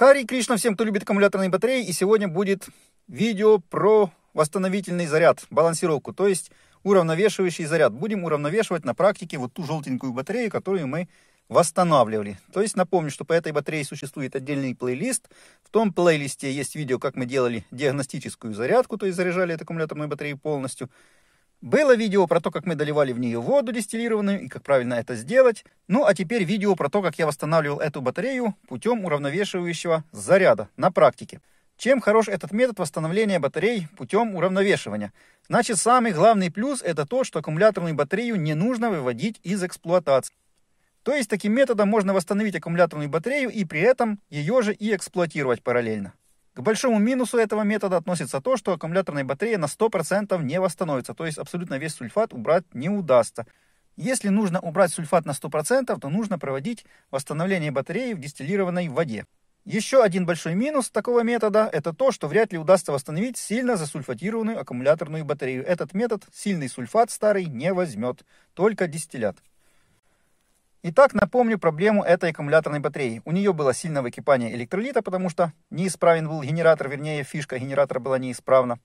Хари Кришна всем, кто любит аккумуляторные батареи, и сегодня будет видео про восстановительный заряд, балансировку, то есть уравновешивающий заряд. Будем уравновешивать на практике вот ту желтенькую батарею, которую мы восстанавливали. То есть напомню, что по этой батарее существует отдельный плейлист. В том плейлисте есть видео, как мы делали диагностическую зарядку, то есть заряжали эту аккумуляторную батарею полностью. Было видео про то, как мы доливали в нее воду дистиллированную и как правильно это сделать. Ну а теперь видео про то, как я восстанавливал эту батарею путем уравновешивающего заряда на практике. Чем хорош этот метод восстановления батарей путем уравновешивания? Значит, самый главный плюс это то, что аккумуляторную батарею не нужно выводить из эксплуатации. То есть таким методом можно восстановить аккумуляторную батарею и при этом ее же и эксплуатировать параллельно. К большому минусу этого метода относится то, что аккумуляторная батарея на 100% не восстановится, то есть абсолютно весь сульфат убрать не удастся. Если нужно убрать сульфат на 100%, то нужно проводить восстановление батареи в дистиллированной воде. Еще один большой минус такого метода – это то, что вряд ли удастся восстановить сильно засульфатированную аккумуляторную батарею. Этот метод сильный сульфат старый не возьмет, только дистиллят. Итак, напомню проблему этой аккумуляторной батареи. У нее было сильное выкипание электролита, потому что неисправен был генератор, вернее фишка генератора была неисправна.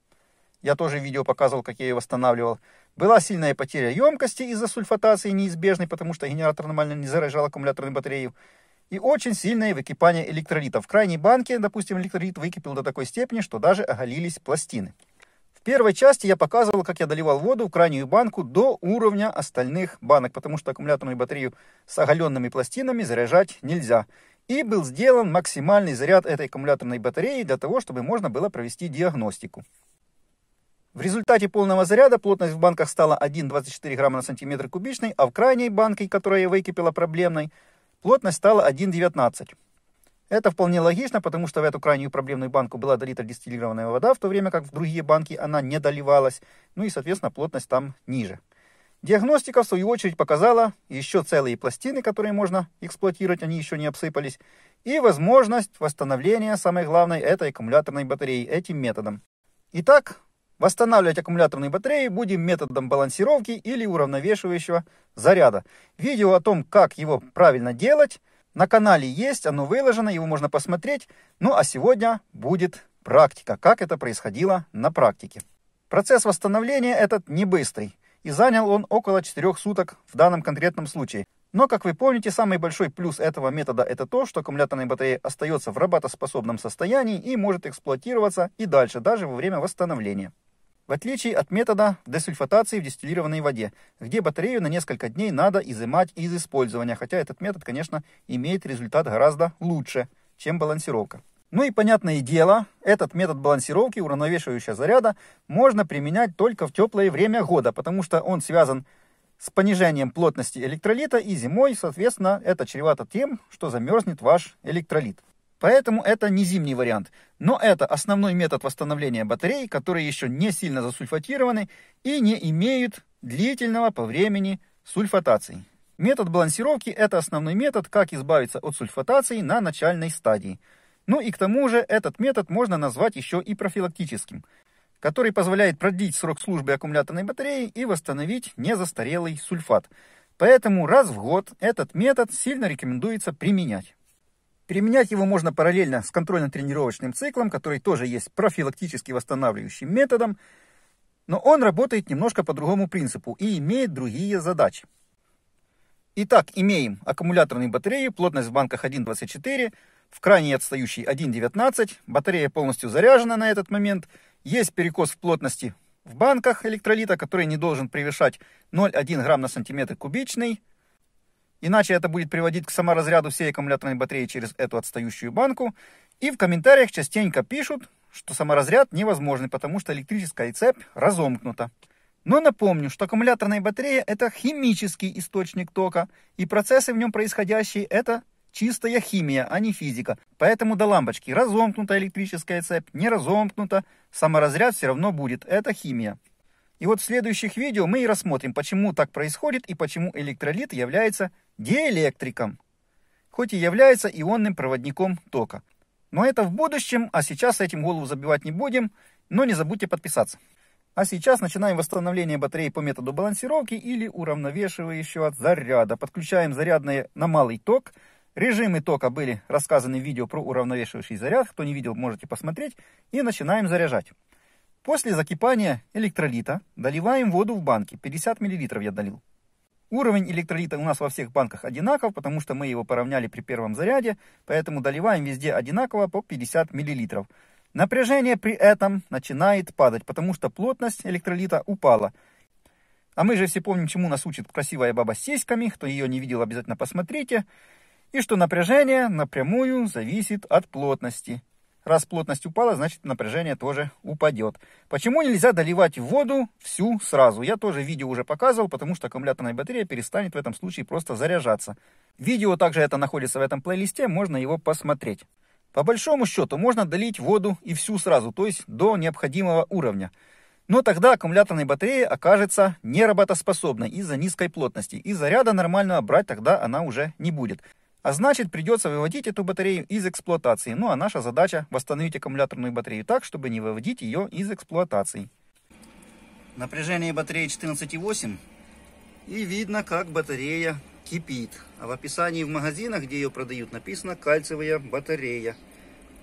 Я тоже видео показывал, как я ее восстанавливал. Была сильная потеря емкости из-за сульфатации неизбежной, потому что генератор нормально не заряжал аккумуляторную батарею. И очень сильное выкипание электролита. В крайней банке, допустим, электролит выкипел до такой степени, что даже оголились пластины первой части я показывал, как я доливал воду в крайнюю банку до уровня остальных банок, потому что аккумуляторную батарею с оголенными пластинами заряжать нельзя. И был сделан максимальный заряд этой аккумуляторной батареи для того, чтобы можно было провести диагностику. В результате полного заряда плотность в банках стала 1,24 грамма на сантиметр кубичный, а в крайней банке, которая выкипела проблемной, плотность стала 1,19. Это вполне логично, потому что в эту крайнюю проблемную банку была долита дистиллированная вода, в то время как в другие банки она не доливалась, ну и, соответственно, плотность там ниже. Диагностика, в свою очередь, показала еще целые пластины, которые можно эксплуатировать, они еще не обсыпались, и возможность восстановления, самое главное, этой аккумуляторной батареи этим методом. Итак, восстанавливать аккумуляторные батареи будем методом балансировки или уравновешивающего заряда. Видео о том, как его правильно делать – на канале есть, оно выложено, его можно посмотреть. Ну а сегодня будет практика, как это происходило на практике. Процесс восстановления этот не быстрый, и занял он около 4 суток в данном конкретном случае. Но, как вы помните, самый большой плюс этого метода это то, что аккумуляторная батарея остается в работоспособном состоянии и может эксплуатироваться и дальше, даже во время восстановления. В отличие от метода десульфатации в дистиллированной воде, где батарею на несколько дней надо изымать из использования, хотя этот метод, конечно, имеет результат гораздо лучше, чем балансировка. Ну и понятное дело, этот метод балансировки уравновешивающего заряда можно применять только в теплое время года, потому что он связан с понижением плотности электролита и зимой, соответственно, это чревато тем, что замерзнет ваш электролит. Поэтому это не зимний вариант, но это основной метод восстановления батарей, которые еще не сильно засульфатированы и не имеют длительного по времени сульфатации. Метод балансировки – это основной метод, как избавиться от сульфатации на начальной стадии. Ну и к тому же этот метод можно назвать еще и профилактическим, который позволяет продлить срок службы аккумуляторной батареи и восстановить незастарелый сульфат. Поэтому раз в год этот метод сильно рекомендуется применять. Применять его можно параллельно с контрольно-тренировочным циклом, который тоже есть профилактически восстанавливающим методом, но он работает немножко по другому принципу и имеет другие задачи. Итак, имеем аккумуляторные батареи, плотность в банках 1,24, в крайне отстающий 1,19, батарея полностью заряжена на этот момент, есть перекос в плотности в банках электролита, который не должен превышать 0,1 грамм на сантиметр кубичный, Иначе это будет приводить к саморазряду всей аккумуляторной батареи через эту отстающую банку. И в комментариях частенько пишут, что саморазряд невозможен, потому что электрическая цепь разомкнута. Но напомню, что аккумуляторная батарея – это химический источник тока, и процессы в нем происходящие – это чистая химия, а не физика. Поэтому до лампочки разомкнута электрическая цепь, не разомкнута, саморазряд все равно будет. Это химия. И вот в следующих видео мы и рассмотрим, почему так происходит и почему электролит является диэлектриком, хоть и является ионным проводником тока. Но это в будущем, а сейчас этим голову забивать не будем, но не забудьте подписаться. А сейчас начинаем восстановление батареи по методу балансировки или уравновешивающего заряда. Подключаем зарядное на малый ток. Режимы тока были рассказаны в видео про уравновешивающий заряд. Кто не видел, можете посмотреть. И начинаем заряжать. После закипания электролита доливаем воду в банки. 50 мл я долил. Уровень электролита у нас во всех банках одинаков, потому что мы его поравняли при первом заряде, поэтому доливаем везде одинаково по 50 мл. Напряжение при этом начинает падать, потому что плотность электролита упала. А мы же все помним, чему нас учит красивая баба с сиськами, кто ее не видел, обязательно посмотрите, и что напряжение напрямую зависит от плотности. Раз плотность упала, значит напряжение тоже упадет. Почему нельзя доливать воду всю сразу? Я тоже видео уже показывал, потому что аккумуляторная батарея перестанет в этом случае просто заряжаться. Видео также это находится в этом плейлисте, можно его посмотреть. По большому счету можно долить воду и всю сразу, то есть до необходимого уровня. Но тогда аккумуляторная батарея окажется неработоспособной из-за низкой плотности, и заряда нормального брать тогда она уже не будет. А значит, придется выводить эту батарею из эксплуатации. Ну а наша задача восстановить аккумуляторную батарею так, чтобы не выводить ее из эксплуатации. Напряжение батареи 14,8. И видно, как батарея кипит. А в описании в магазинах, где ее продают, написано кальциевая батарея.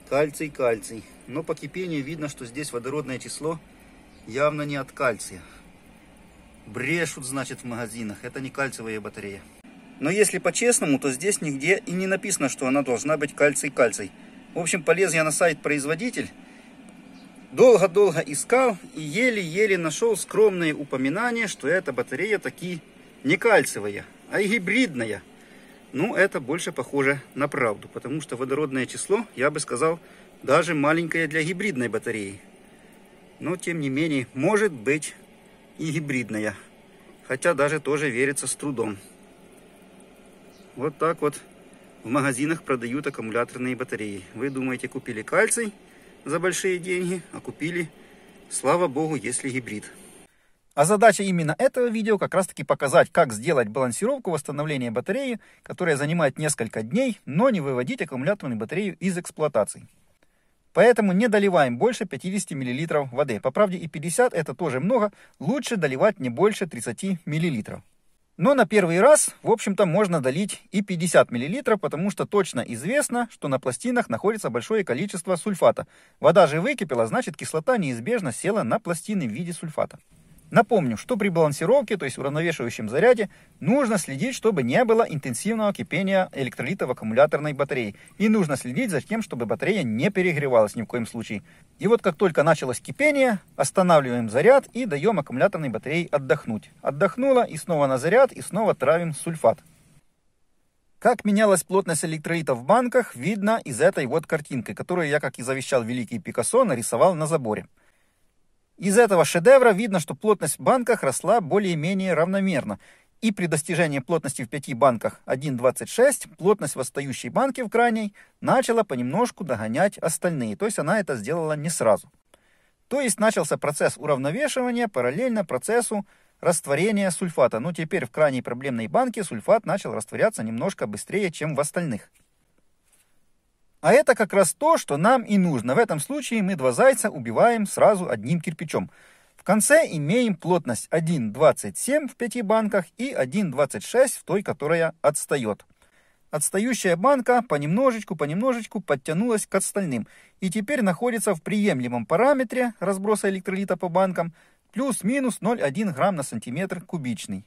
Кальций, кальций. Но по кипению видно, что здесь водородное число явно не от кальция. Брешут, значит, в магазинах. Это не кальциевая батарея. Но если по-честному, то здесь нигде и не написано, что она должна быть кальций-кальций. В общем, полез я на сайт-производитель, долго-долго искал и еле-еле нашел скромное упоминание, что эта батарея таки не кальциевая, а гибридная. Ну, это больше похоже на правду, потому что водородное число, я бы сказал, даже маленькое для гибридной батареи. Но, тем не менее, может быть и гибридная. Хотя даже тоже верится с трудом. Вот так вот в магазинах продают аккумуляторные батареи. Вы думаете, купили кальций за большие деньги, а купили, слава богу, если гибрид. А задача именно этого видео как раз таки показать, как сделать балансировку восстановления батареи, которая занимает несколько дней, но не выводить аккумуляторную батарею из эксплуатации. Поэтому не доливаем больше 50 мл воды. По правде и 50 это тоже много, лучше доливать не больше 30 мл. Но на первый раз, в общем-то, можно долить и 50 мл, потому что точно известно, что на пластинах находится большое количество сульфата. Вода же выкипела, значит кислота неизбежно села на пластины в виде сульфата. Напомню, что при балансировке, то есть уравновешивающем заряде, нужно следить, чтобы не было интенсивного кипения электролита в аккумуляторной батарее. И нужно следить за тем, чтобы батарея не перегревалась ни в коем случае. И вот как только началось кипение, останавливаем заряд и даем аккумуляторной батарее отдохнуть. Отдохнула и снова на заряд, и снова травим сульфат. Как менялась плотность электролита в банках, видно из этой вот картинки, которую я, как и завещал великий Пикассо, нарисовал на заборе. Из этого шедевра видно, что плотность в банках росла более-менее равномерно, и при достижении плотности в пяти банках 1,26 плотность в остающей банке в крайней начала понемножку догонять остальные, то есть она это сделала не сразу. То есть начался процесс уравновешивания параллельно процессу растворения сульфата. Но теперь в крайней проблемной банке сульфат начал растворяться немножко быстрее, чем в остальных. А это как раз то, что нам и нужно. В этом случае мы два зайца убиваем сразу одним кирпичом. В конце имеем плотность 1,27 в пяти банках и 1,26 в той, которая отстает. Отстающая банка понемножечку, понемножечку подтянулась к остальным и теперь находится в приемлемом параметре разброса электролита по банкам плюс-минус 0,1 грамм на сантиметр кубичный.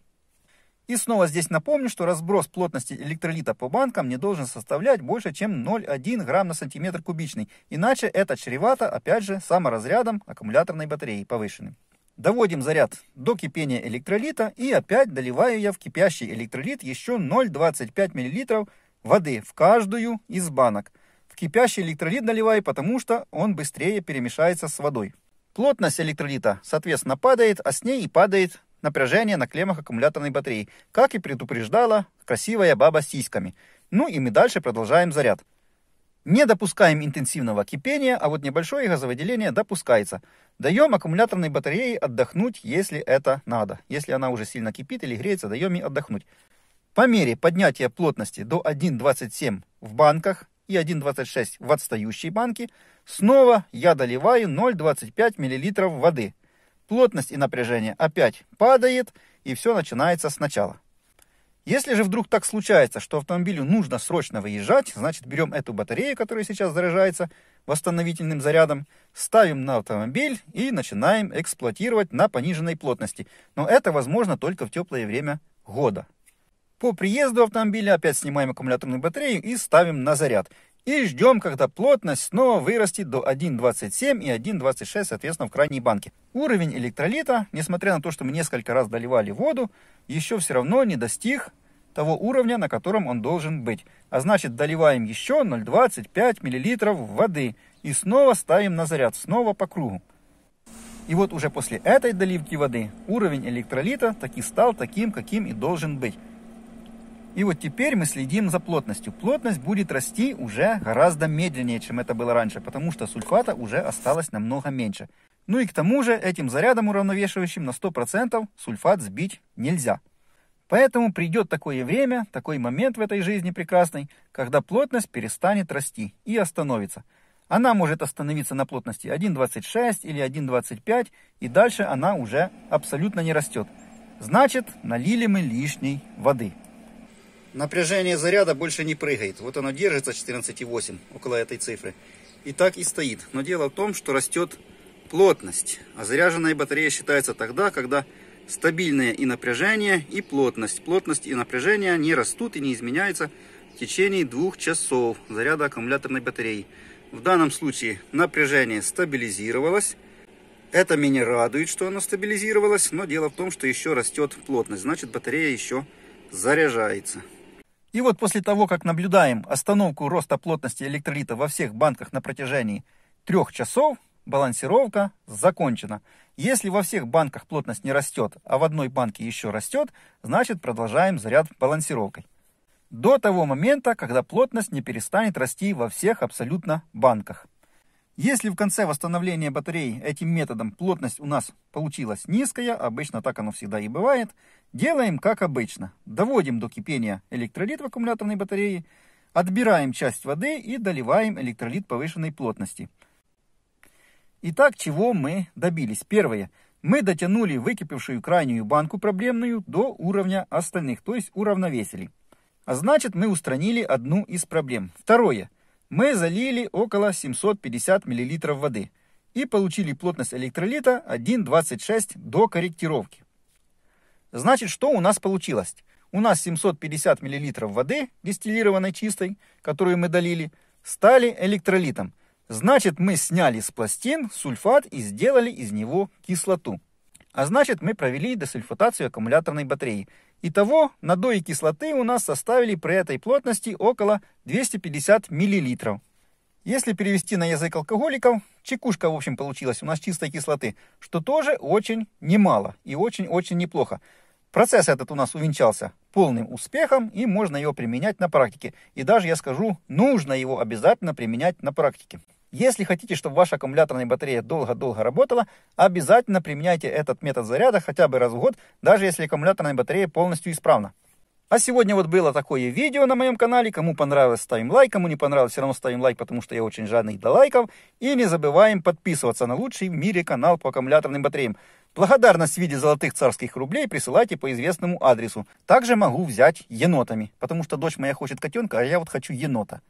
И снова здесь напомню, что разброс плотности электролита по банкам не должен составлять больше, чем 0,1 грамм на сантиметр кубичный, иначе это чревато, опять же, саморазрядом аккумуляторной батареи повышенным. Доводим заряд до кипения электролита и опять доливаю я в кипящий электролит еще 0,25 мл воды в каждую из банок. В кипящий электролит доливаю, потому что он быстрее перемешается с водой. Плотность электролита, соответственно, падает, а с ней и падает напряжение на клеммах аккумуляторной батареи, как и предупреждала красивая баба с сиськами. Ну и мы дальше продолжаем заряд. Не допускаем интенсивного кипения, а вот небольшое газовыделение допускается. Даем аккумуляторной батарее отдохнуть, если это надо. Если она уже сильно кипит или греется, даем ей отдохнуть. По мере поднятия плотности до 1,27 в банках и 1,26 в отстающей банке, снова я доливаю 0,25 мл воды – плотность и напряжение опять падает, и все начинается сначала. Если же вдруг так случается, что автомобилю нужно срочно выезжать, значит берем эту батарею, которая сейчас заряжается восстановительным зарядом, ставим на автомобиль и начинаем эксплуатировать на пониженной плотности. Но это возможно только в теплое время года. По приезду автомобиля опять снимаем аккумуляторную батарею и ставим на заряд и ждем, когда плотность снова вырастет до 1,27 и 1,26, соответственно, в крайней банке. Уровень электролита, несмотря на то, что мы несколько раз доливали воду, еще все равно не достиг того уровня, на котором он должен быть. А значит, доливаем еще 0,25 мл воды и снова ставим на заряд, снова по кругу. И вот уже после этой доливки воды уровень электролита таки стал таким, каким и должен быть. И вот теперь мы следим за плотностью. Плотность будет расти уже гораздо медленнее, чем это было раньше, потому что сульфата уже осталось намного меньше. Ну и к тому же этим зарядом уравновешивающим на 100% сульфат сбить нельзя. Поэтому придет такое время, такой момент в этой жизни прекрасной, когда плотность перестанет расти и остановится. Она может остановиться на плотности 1,26 или 1,25, и дальше она уже абсолютно не растет. Значит, налили мы лишней воды. Напряжение заряда больше не прыгает. Вот оно держится 14,8 около этой цифры. И так и стоит. Но дело в том, что растет плотность. А заряженная батарея считается тогда, когда стабильное и напряжение, и плотность. Плотность и напряжение не растут и не изменяются в течение двух часов заряда аккумуляторной батареи. В данном случае напряжение стабилизировалось. Это меня радует, что оно стабилизировалось, но дело в том, что еще растет плотность, значит батарея еще заряжается. И вот после того, как наблюдаем остановку роста плотности электролита во всех банках на протяжении трех часов, балансировка закончена. Если во всех банках плотность не растет, а в одной банке еще растет, значит продолжаем заряд балансировкой. До того момента, когда плотность не перестанет расти во всех абсолютно банках. Если в конце восстановления батареи этим методом плотность у нас получилась низкая, обычно так оно всегда и бывает, делаем как обычно. Доводим до кипения электролит в аккумуляторной батарее, отбираем часть воды и доливаем электролит повышенной плотности. Итак, чего мы добились? Первое. Мы дотянули выкипевшую крайнюю банку проблемную до уровня остальных, то есть уравновесили. А значит, мы устранили одну из проблем. Второе мы залили около 750 мл воды и получили плотность электролита 1,26 до корректировки. Значит, что у нас получилось? У нас 750 мл воды, дистиллированной чистой, которую мы долили, стали электролитом. Значит, мы сняли с пластин сульфат и сделали из него кислоту. А значит, мы провели десульфатацию аккумуляторной батареи. Итого, надои кислоты у нас составили при этой плотности около 250 мл. Если перевести на язык алкоголиков, чекушка, в общем, получилась у нас чистой кислоты, что тоже очень немало и очень-очень неплохо. Процесс этот у нас увенчался полным успехом, и можно его применять на практике. И даже, я скажу, нужно его обязательно применять на практике. Если хотите, чтобы ваша аккумуляторная батарея долго-долго работала, обязательно применяйте этот метод заряда хотя бы раз в год, даже если аккумуляторная батарея полностью исправна. А сегодня вот было такое видео на моем канале. Кому понравилось, ставим лайк. Кому не понравилось, все равно ставим лайк, потому что я очень жадный до лайков. И не забываем подписываться на лучший в мире канал по аккумуляторным батареям. Благодарность в виде золотых царских рублей присылайте по известному адресу. Также могу взять енотами, потому что дочь моя хочет котенка, а я вот хочу енота.